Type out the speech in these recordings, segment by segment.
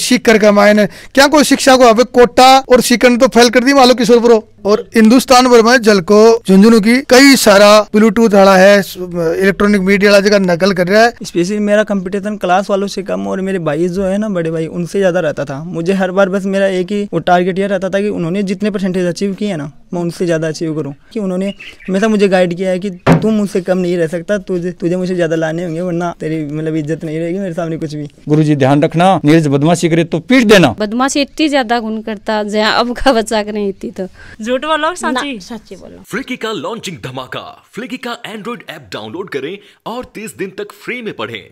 सीकर का मायने क्या कोई शिक्षा को अभी कोटा और सीकर तो फैल कर दी मालो किशोर प्रो और हिंदुस्तान भर में जल को झुंझुनू की कई सारा ब्लूटूथ वाला है इलेक्ट्रॉनिक मीडिया वाला जगह नकल कर रहा है स्पेशली मेरा कंपटीशन क्लास वालों से कम और मेरे भाई जो है ना बड़े भाई उनसे ज्यादा रहता था मुझे हर बार बस मेरा एक ही वो टारगेट यह रहता था कि उन्होंने जितने परसेंटेज अचीव किए ना मैं उनसे ज़्यादा अचीव करूँ कि उन्होंने हमेशा मुझे गाइड किया है कि तुम मुझसे कम नहीं रह सकता तुझे तुझे मुझे ज़्यादा लाने होंगे वरना तेरी मतलब इज्जत नहीं रहेगी मेरे सामने कुछ भी गुरु जी ध्यान रखना नीरज बदमाशी करे तो पीट देना बदमाशी इतनी ज़्यादा गुन करता अब का बचा कर नहीं इतनी तो झूठ बोलो सच्ची सच्ची बोलो फ्लिकी का लॉन्चिंग धमाका फ्लिकी का एंड्रॉइड ऐप डाउनलोड करें और तीस दिन तक फ्री में पढ़ें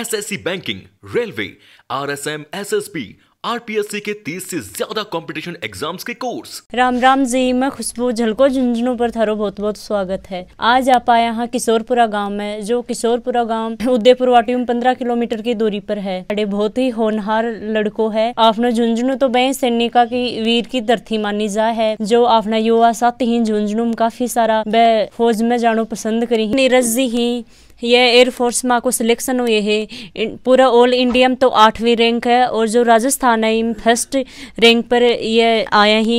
SSC banking railway RSM SSB RPSC के 30 से ज्यादा कंपटीशन एग्जाम्स के कोर्स राम राम जी मैं खुशबू झलको झुंझुनू पर थारो बहुत बहुत स्वागत है आज आप आए यहाँ किशोरपुरा गांव में जो किशोरपुरा गांव उदयपुर वाटी में पंद्रह किलोमीटर की दूरी पर है अरे बहुत ही होनहार लड़को है आपने झुंझुनू तो बे सैनिका की वीर की धरती मानी जा है जो आपने युवा साथ ही झुंझुनू में काफी सारा वह फौज में जानो पसंद करी नीरज जी ही ये एयरफोर्स में आपको सिलेक्शन हुए है पूरा ऑल इंडिया में तो आठवीं रैंक है और जो राजस्थान है इन फर्स्ट रैंक पर ये आया ही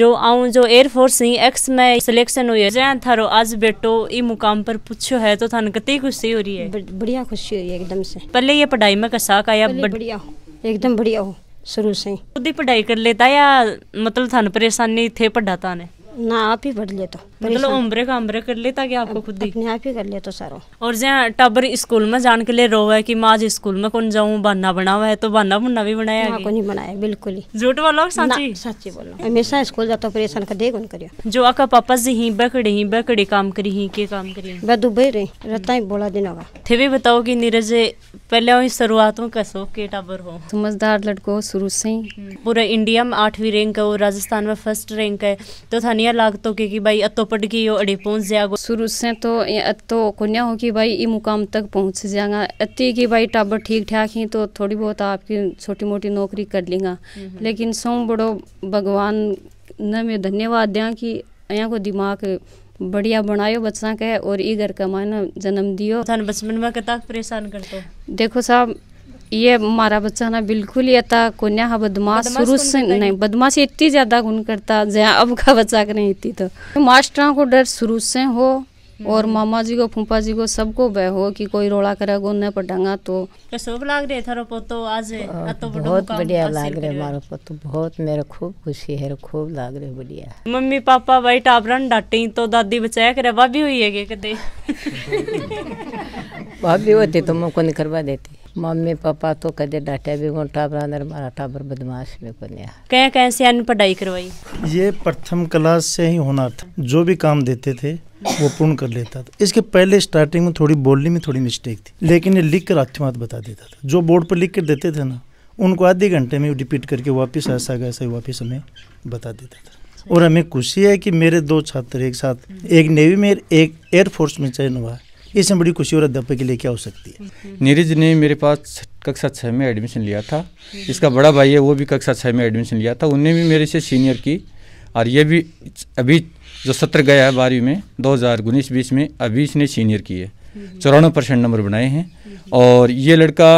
जो आऊँ जो एयरफोर्स ही एक्स में सिलेक्शन हुई है जहाँ थारो आज बेटो ई मुकाम पर पूछो है तो थानू कितनी खुशी हो रही है बढ़िया खुशी हो रही है एकदम से पहले ये पढ़ाई में कसाक आया बढ़िया हो एकदम बढ़िया हो शुरू से खुद ही पढ़ाई कर लेता या मतलब थानू परेशानी थे पढ़ाता ने ना आप ही पढ़ लेता मतलब उम्र का उम्र कर लेता ताकि आपको खुद ही आप ही कर ले तो सारो और जहाँ टबर स्कूल में जाने के लिए रो है की माँ स्कूल में कौन जाऊँ बहाना बना हुआ है तो बहाना बुना भी बनाया को नहीं बनाया बिल्कुल ही झूठ बोलो सच्ची सच्ची बोलो हमेशा स्कूल जाता हूँ परेशान कर देख करियो जो आका पापा जी ही बकड़े ही बकड़े काम करी ही के काम करी वह दुबई रही रहता ही बोला दिन होगा थे भी बताओ की नीरज पहले वही शुरुआत में कसो के टाबर हो समझदार लड़को शुरू से ही हम्म। पूरा इंडिया में आठवीं रैंक है और राजस्थान में फर्स्ट रैंक है तो थानिया लागत तो के भाई अतो पडगियो अड़ी पहुंच जाएगा शुरू से तो अतो कोन्या हो कि भाई ई मुकाम तक पहुंच जाएगा अति कि भाई टाबर ठीक ठाक ही तो थोड़ी बहुत आपकी छोटी मोटी नौकरी कर लेंगा हम्म। लेकिन सो बड़ो भगवान ने मैं धन्यवाद दें कि अया को दिमाग बढ़िया बनायो बच्चा के और ई घर का माना जन्म दियो बचपन में कताक परेशान कर दो देखो साहब ये हमारा बच्चा ना बिल्कुल ही था कोन्या हा बदमाश शुरू से नहीं बदमाश इतनी ज्यादा गुन करता जहाँ अब का बच्चा करें इतनी तो मास्टर को डर शुरू से हो और हम्म। मामा जी को फूफा जी को सबको बह हो कि कोई रोड़ा करे गो न पटंगा तो शोभ लाग रही थारो पोतो आज तो बहुत बढ़िया लाग रहे हमारो पोतो बहुत मेरा खूब खुशी है खूब लाग रहे बढ़िया मम्मी पापा भाई टाबर डांटे तो दादी बचाया करे भाभी हुई है के भाभी होती तो मैं को नहीं करवा देती मम्मी पापा तो कदे डाटे भी टाबर मारा टाबर बदमाश भी बनिया नहीं कह कह से पढ़ाई करवाई ये प्रथम क्लास से ही होना था जो भी काम देते थे वो पूर्ण कर लेता था इसके पहले स्टार्टिंग में थोड़ी बोलने में थोड़ी मिस्टेक थी लेकिन ये लिख कर हाथों हाथ बता देता था जो बोर्ड पर लिख कर देते थे ना उनको आधे घंटे में रिपीट करके वापस ऐसा वैसा वापस हमें बता देता था और हमें खुशी है कि मेरे दो छात्र एक साथ एक नेवी में एक एयरफोर्स में चयन हुआ है इसमें बड़ी खुशी और अध्यापक क्या हो सकती है नीरज ने मेरे पास कक्षा छः में एडमिशन लिया था इसका बड़ा भाई है वो भी कक्षा छः में एडमिशन लिया था उनने भी मेरे से सीनियर की और ये भी अभी जो सत्र गया है बारहवीं में दो हज़ार उन्नीस बीस में अभी इसने सीनियर की है चौरानवे परसेंट नंबर बनाए हैं और ये लड़का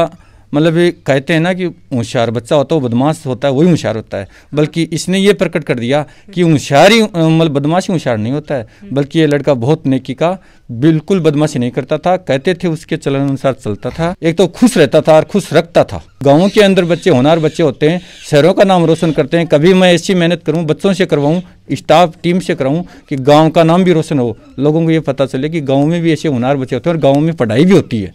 मतलब ये कहते हैं ना कि होशियार बच्चा होता है वो बदमाश होता है वही होशियार होता है बल्कि इसने ये प्रकट कर दिया कि होशियारी मतलब बदमाशी होशियार नहीं होता है बल्कि ये लड़का बहुत नेकी का बिल्कुल बदमाशी नहीं करता था कहते थे उसके चलन अनुसार चलता था एक तो खुश रहता था और खुश रखता था गाँव के अंदर बच्चे होनार बच्चे होते हैं शहरों का नाम रोशन करते हैं कभी मैं ऐसी मेहनत करूँ बच्चों से करवाऊँ स्टाफ टीम से कराऊँ कि गाँव का नाम भी रोशन हो लोगों को ये पता चले कि गाँव में भी ऐसे होनार बच्चे होते हैं और गाँव में पढ़ाई भी होती है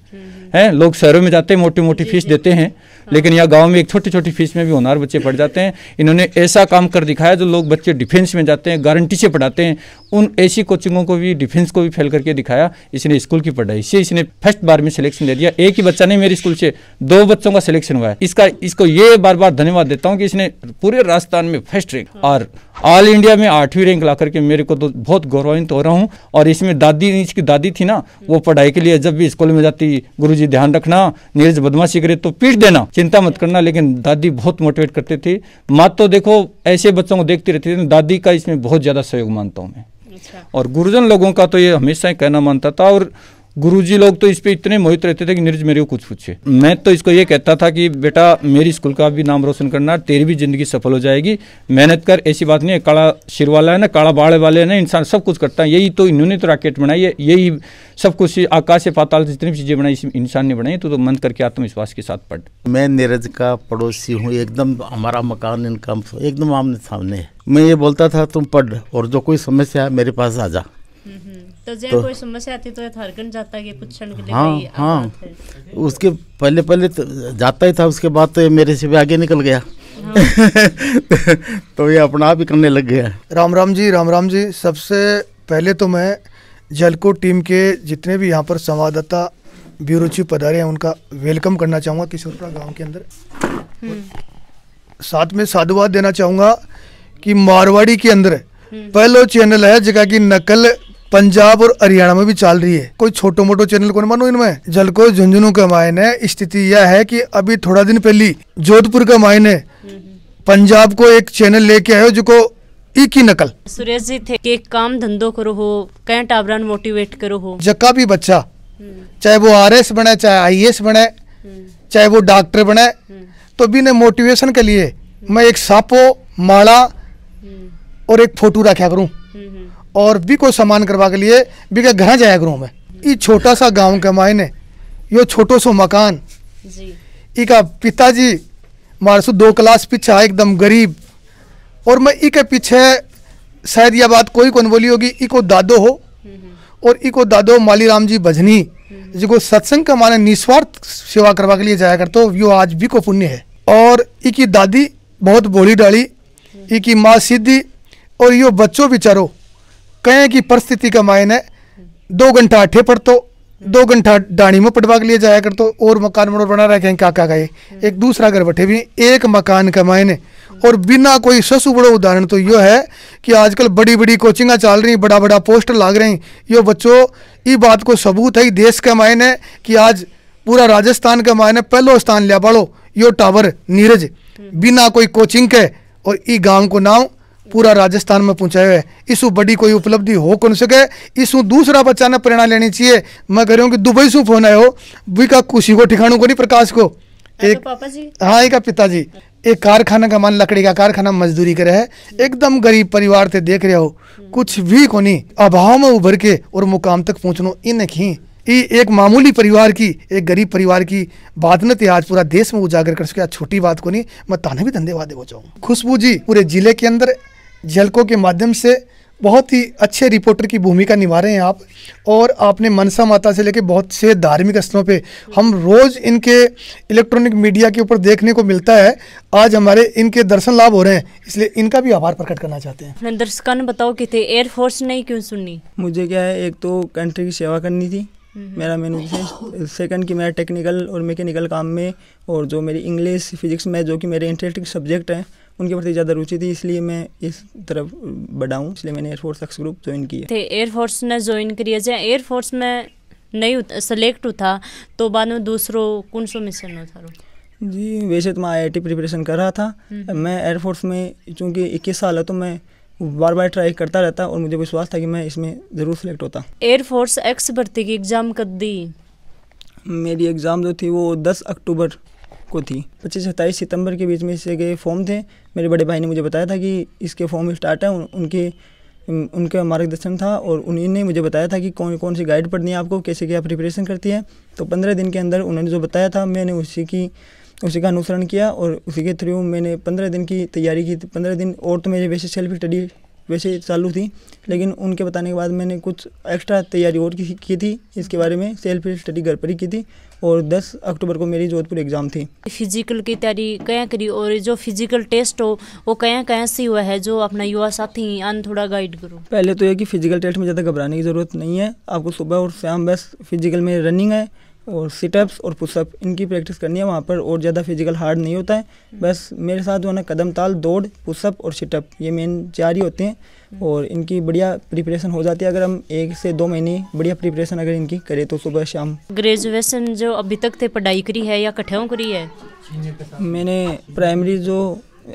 हैं लोग शहरों में जाते हैं मोटी मोटी फीस देते हैं लेकिन यहाँ गाँव में एक छोटी छोटी फीस में भी होनार बच्चे पढ़ जाते हैं इन्होंने ऐसा काम कर दिखाया जो लोग बच्चे डिफेंस में जाते हैं गारंटी से पढ़ाते हैं उन ऐसी कोचिंगों को भी डिफेंस को भी फेल करके दिखाया इसने स्कूल की पढ़ाई से इसने फर्स्ट बार में सिलेक्शन दे दिया एक ही बच्चा नहीं मेरे स्कूल से दो बच्चों का सिलेक्शन हुआ है इसका इसको ये बार बार धन्यवाद देता हूँ कि इसने पूरे राजस्थान में फर्स्ट रैंक हाँ। और ऑल इंडिया में आठवीं रैंक ला करके मेरे को तो बहुत गौरवान्वित हो रहा हूँ और इसमें दादी की दादी थी ना वो पढ़ाई के लिए जब भी स्कूल में जाती गुरु जी ध्यान रखना नीरज बदमाशी करे तो पीट देना चिंता मत करना लेकिन दादी बहुत मोटिवेट करते थे माँ तो देखो ऐसे बच्चों को देखती रहती थी दादी का इसमें बहुत ज़्यादा सहयोग मानता हूँ मैं अच्छा। और गुरुजन लोगों का तो ये हमेशा ही कहना मानता था और गुरुजी लोग तो इस पर इतने मोहित रहते थे कि नीरज मेरे को कुछ पूछे मैं तो इसको ये कहता था कि बेटा मेरी स्कूल का भी नाम रोशन करना तेरी भी जिंदगी सफल हो जाएगी मेहनत कर ऐसी बात नहीं है काला सिर वाला है ना काला बाड़े वाले ना इंसान सब कुछ करता है यही तो इन्होंने तो रॉकेट बनाई है यही सब कुछ आकाश से पाताल जितनी भी चीज़ें बनाई इंसान ने बनाई तो, तो मन करके आत्मविश्वास के साथ पढ़ मैं नीरज का पड़ोसी हूँ एकदम हमारा मकान इनकम एकदम आमने सामने मैं ये बोलता था तुम पढ़ और जो कोई समस्या है मेरे पास आ जा हम्म, हम्म। तो तो, कोई समस्या आती तो, तो हरगन जाता कि के लिए हाँ हाँ उसके पहले पहले तो जाता ही था उसके बाद तो ये मेरे से भी आगे निकल गया हाँ। तो ये अपना आप ही करने लग गया राम राम जी राम राम जी सबसे पहले तो मैं जलको टीम के जितने भी यहाँ पर संवाददाता ब्यूरो चीफ पधारे हैं उनका वेलकम करना चाहूँगा किशोरपुरा गांव के अंदर हम्म। साथ में साधुवाद देना चाहूँगा कि मारवाड़ी के अंदर हम्म। पहला चैनल है जगह की नकल पंजाब और हरियाणा में भी चल रही है कोई छोटो मोटो चैनल को मानो इनमें जल को झुंझुनू का मायने स्थिति यह है कि अभी थोड़ा दिन पहले जोधपुर का मायने पंजाब को एक चैनल लेके आयो जो को एक ही नकल सुरेश जी थे के काम धंधो करो हो कह टाबरा मोटिवेट करो हो जका भी बच्चा हम्म। चाहे वो आर एस बने चाहे आई एस बने हम्म। चाहे वो डॉक्टर बने हम्म। तो ने मोटिवेशन के लिए मैं एक सापो माला और एक फोटो रखा करूँ और बी को सामान करवा के लिए बी के घर जाया करूँ मैं ये छोटा सा गांव के मायने यो छोटो सो मकान इका पिताजी मारसू दो क्लास पीछा एकदम गरीब और मैं इके पीछे शायद यह बात कोई कौन बोली होगी इको दादो हो और इको दादो मालीराम जी भजनी हम्म। जिको सत्संग का माने निस्वार्थ सेवा करवा के लिए जाया करते हो यो आज भी को पुण्य है और इकी दादी बहुत भोली डाली हम्म। इकी माँ सीधी और यो बच्चों बिचारो कहें कि परिस्थिति का मायने दो घंटा अठे पड़ तो दो घंटा डाणी में पटवा के लिए जाया कर तो और मकान मड़ोर बना रहे कहें काका का एक दूसरा घर बैठे भी एक मकान का मायने और बिना कोई ससु बड़ो उदाहरण तो यो है कि आजकल बड़ी बड़ी कोचिंगा चल रही बड़ा बड़ा पोस्टर लाग रही यो बच्चों ये बात को सबूत है देश का मायने कि आज पूरा राजस्थान का मायने पहलो स्थान लिया बाड़ो यो टावर नीरज बिना कोई कोचिंग के और ई गांव को नाम पूरा राजस्थान में पहुंचाया है इस बड़ी कोई उपलब्धि हो कौन सके इस दूसरा बच्चा ने प्रेरणा लेनी चाहिए मैं कह रहा हूँ कि दुबई से फोन आयो का खुशी को ठिकाणू को नहीं प्रकाश को एक हाँ एक पिताजी एक कारखाना का मान लकड़ी का कारखाना मजदूरी करे है एकदम गरीब परिवार थे देख रहे हो कुछ भी को नहीं अभाव में उभर के और मुकाम तक पहुँचनो इन ही ये एक मामूली परिवार की एक गरीब परिवार की बात न थी आज पूरा देश में उजागर कर सके छोटी बात को नहीं मैं ताने भी धन्यवाद हो जाऊँ खुशबू जी पूरे जिले के अंदर झलकों के माध्यम से बहुत ही अच्छे रिपोर्टर की भूमिका निभा रहे हैं आप और आपने मनसा माता से लेकर बहुत से धार्मिक स्थलों पे हम रोज़ इनके इलेक्ट्रॉनिक मीडिया के ऊपर देखने को मिलता है आज हमारे इनके दर्शन लाभ हो रहे हैं इसलिए इनका भी आभार प्रकट करना चाहते हैं अपने दर्शकों ने बताओ कि थे एयरफोर्स नहीं क्यों सुननी मुझे क्या है एक तो कंट्री की सेवा करनी थी हम्म, हम्म। मेरा मेन उद्देश्य सेकंड की मेरा टेक्निकल और मैकेनिकल काम में और जो मेरी इंग्लिश फिजिक्स में जो कि मेरे इंटरेस्टिंग सब्जेक्ट हैं उनके प्रति ज़्यादा रुचि थी इसलिए मैं इस तरफ बढ़ाऊँ इसलिए मैंने एयरफोर्स एक्स ग्रुप ज्वाइन किया थे एयरफोर्स ने ज्वाइन करिए जाए एयरफोर्स में नहीं सेलेक्ट हुआ तो बाद में दूसरों कौन सो मिशन था जी वैसे तो मैं आई प्रिपरेशन कर रहा था हम्म। मैं एयरफोर्स में चूँकि इक्कीस साल है तो मैं बार बार ट्राई करता रहता और मुझे विश्वास था कि मैं इसमें ज़रूर सेलेक्ट होता एयरफोर्स एक्स भर्ती की एग्ज़ाम कब दी मेरी एग्ज़ाम जो थी वो दस अक्टूबर को थी पच्चीस सत्ताईस सितंबर के बीच में इससे गए फॉर्म थे मेरे बड़े भाई ने मुझे बताया था कि इसके फॉर्म स्टार्ट है उनके उनका मार्गदर्शन था और उन्हीं ने मुझे बताया था कि कौन कौन सी गाइड पढ़नी है आपको कैसे क्या प्रिपरेशन करती है तो पंद्रह दिन के अंदर उन्होंने जो बताया था मैंने उसी की उसी का अनुसरण किया और उसी के थ्रू मैंने पंद्रह दिन की तैयारी की पंद्रह दिन और तो मेरे वैसे सेल्फ स्टडी वैसे चालू थी लेकिन उनके बताने के बाद मैंने कुछ एक्स्ट्रा तैयारी और की, की थी इसके बारे में सेल्फ स्टडी घर पर ही की थी और 10 अक्टूबर को मेरी जोधपुर एग्ज़ाम थी फिजिकल की तैयारी क्या करी और जो फिजिकल टेस्ट हो वो क्या क्या से हुआ है जो अपना युवा साथी अन थोड़ा गाइड करो पहले तो यह कि फिजिकल टेस्ट में ज़्यादा घबराने की ज़रूरत नहीं है आपको सुबह और शाम बस फिजिकल में रनिंग है और सिटअप्स और पुशअप इनकी प्रैक्टिस करनी है वहाँ पर और ज़्यादा फिजिकल हार्ड नहीं होता है हम्म। बस मेरे साथ जो है ना कदम ताल दौड़ पुशअप और सिटअप ये मेन चार ही होते हैं हम्म। और इनकी बढ़िया प्रिपरेशन हो जाती है अगर हम एक से दो महीने बढ़िया प्रिपरेशन अगर इनकी करें तो सुबह शाम ग्रेजुएशन जो अभी तक थे पढ़ाई करी है या कठियों करी है मैंने प्राइमरी जो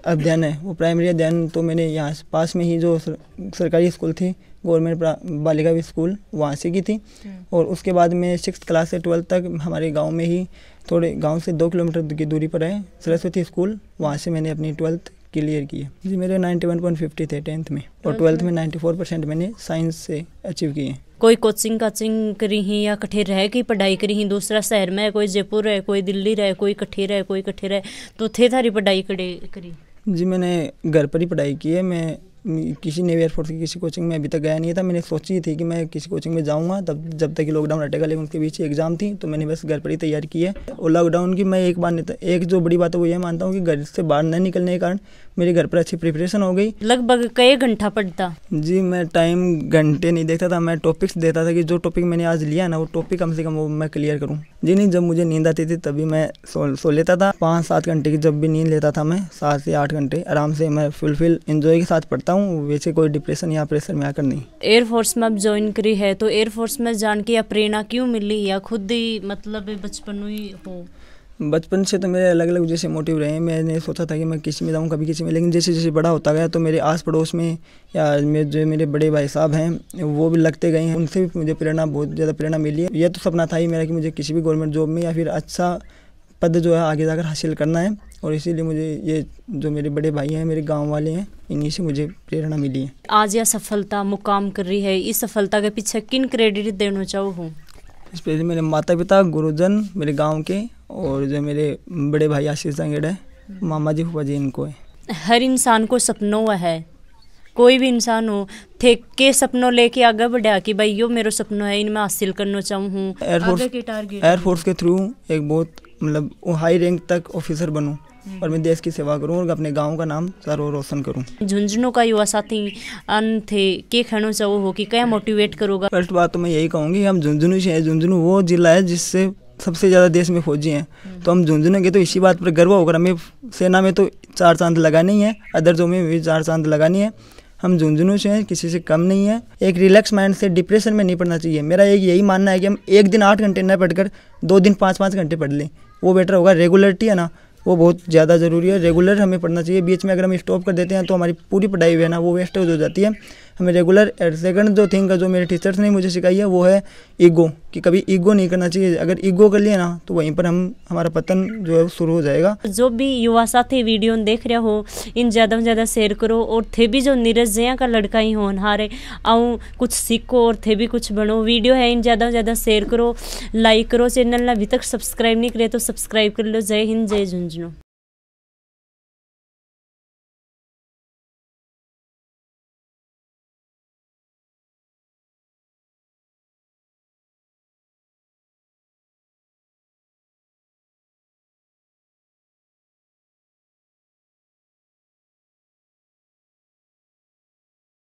अध्ययन है वो प्राइमरी अध्ययन तो मैंने यहाँ पास में ही जो सर, सरकारी स्कूल थी गवर्नमेंट बालिका स्कूल वहाँ से की थी और उसके बाद मैं सिक्स क्लास से ट्वेल्थ तक हमारे गांव में ही थोड़े गांव से दो किलोमीटर की दूरी पर है सरस्वती स्कूल वहाँ से मैंने अपनी ट्वेल्थ क्लियर की है जी मेरे नाइन्टी वन पॉइंट फिफ्टी थे टेंथ में और ट्वेल्थ अच्छा। में नाइन्टी फोर परसेंट मैंने साइंस से अचीव किए हैं कोई कोचिंग काचिंग करी ही या कठे रह के पढ़ाई करी ही दूसरा शहर में कोई जयपुर है कोई दिल्ली रहे कोई कठे रहे कोई कठे रहे तो थे थारी पढ़ाई करी जी मैंने घर पर ही पढ़ाई की है मैं किसी नेवी एयरफोर्स की किसी कोचिंग में अभी तक गया नहीं था मैंने सोची थी कि मैं किसी कोचिंग में जाऊंगा तब जब तक लॉकडाउन हटेगा लेकिन उनके बीच एग्जाम थी तो मैंने बस घर पर ही तैयारी की है और लॉकडाउन की मैं एक बार एक जो बड़ी बात है वो ये मानता हूँ कि घर से बाहर न निकलने के कारण मेरे घर पर अच्छी प्रिपरेशन हो गई लगभग कई घंटा पढ़ता जी मैं टाइम घंटे नहीं देखता था मैं टॉपिक्स देता था कि जो टॉपिक मैंने आज लिया ना वो टॉपिक कम से कम वो मैं क्लियर करूँ जी नहीं जब मुझे नींद आती थी तभी मैं सो सो लेता था पाँच सात घंटे की जब भी नींद लेता था मैं सात से आठ घंटे आराम से मैं फुलफिल इंजॉय के साथ पढ़ता हूँ वैसे कोई डिप्रेशन या प्रेशर में आकर नहीं एयरफोर्स में अब ज्वाइन करी है तो एयरफोर्स में जान के या प्रेरणा क्यों मिली या खुद ही मतलब बचपन ही हो बचपन से तो मेरे अलग अलग जैसे मोटिव रहे हैं मैंने सोचा था कि मैं किसी में जाऊँ कभी किसी में लेकिन जैसे जैसे बड़ा होता गया तो मेरे आस पड़ोस में या मेरे जो मेरे बड़े भाई साहब हैं वो भी लगते गए हैं उनसे भी मुझे प्रेरणा बहुत ज़्यादा प्रेरणा मिली है यह तो सपना था ही मेरा कि मुझे किसी भी गवर्नमेंट जॉब में या फिर अच्छा पद जो है आगे जाकर हासिल करना है और इसीलिए मुझे ये जो मेरे बड़े भाई हैं मेरे गांव वाले हैं इन्हीं से मुझे प्रेरणा मिली है आज यह सफलता मुकाम कर रही है इस सफलता के पीछे किन क्रेडिट देना हूँ इस पे मेरे माता पिता गुरुजन मेरे गांव के और जो मेरे बड़े भाई आशीष संगेड़ है हम्म। मामा जी फूफा जी इनको है हर इंसान को सपनों है कोई भी इंसान हो थे के सपनों लेके आगे बढ़ा कि भाई यो मेरा सपनों है इनमें हासिल करना चाहूँ एयरफोर्स एयरफोर्स के थ्रू एक बहुत मतलब हाई रैंक तक ऑफिसर बनूँ हम्म। और मैं देश की सेवा करूं और अपने गांव का नाम सरो रोशन करूं झुंझुनू का युवा साथी अन थे के खेणो चाहो हो कि क्या मोटिवेट करोगा फर्स्ट बात तो मैं यही कहूंगी हम झुंझुनू से हैं झुंझुनू वो जिला है जिससे सबसे ज़्यादा देश में फौजी हैं तो हम झुंझुनू के तो इसी बात पर गर्व होकर हमें सेना में तो चार चांद लगानी है अदर जो में भी चार चांद लगानी है हम झुंझुनू से हैं किसी से कम नहीं है एक रिलैक्स माइंड से डिप्रेशन में नहीं पढ़ना चाहिए मेरा एक यही मानना है कि हम एक दिन आठ घंटे न पढ़कर दो दिन पाँच पाँच घंटे पढ़ लें वो बेटर होगा रेगुलरिटी है ना वो बहुत ज़्यादा ज़रूरी है रेगुलर हमें पढ़ना चाहिए बीच में अगर हम स्टॉप कर देते हैं तो हमारी पूरी पढ़ाई है ना वो वेस्ट हो जाती है हमें रेगुलर सेकंड जो थिंग का जो मेरे टीचर्स ने मुझे सिखाई है वो है ईगो कि कभी ईगो नहीं करना चाहिए अगर ईगो कर लिया ना तो वहीं पर हम हमारा पतन जो है शुरू हो जाएगा जो भी युवा साथी वीडियो देख रहे हो इन ज़्यादा से ज़्यादा शेयर करो और थे भी जो नीरज जया का लड़का ही हो हारे आऊँ कुछ सीखो और थे भी कुछ बनो वीडियो है इन ज़्यादा से ज़्यादा शेयर करो लाइक करो चैनल ना अभी तक सब्सक्राइब नहीं करे तो सब्सक्राइब कर लो जय हिंद जय झुंझुनू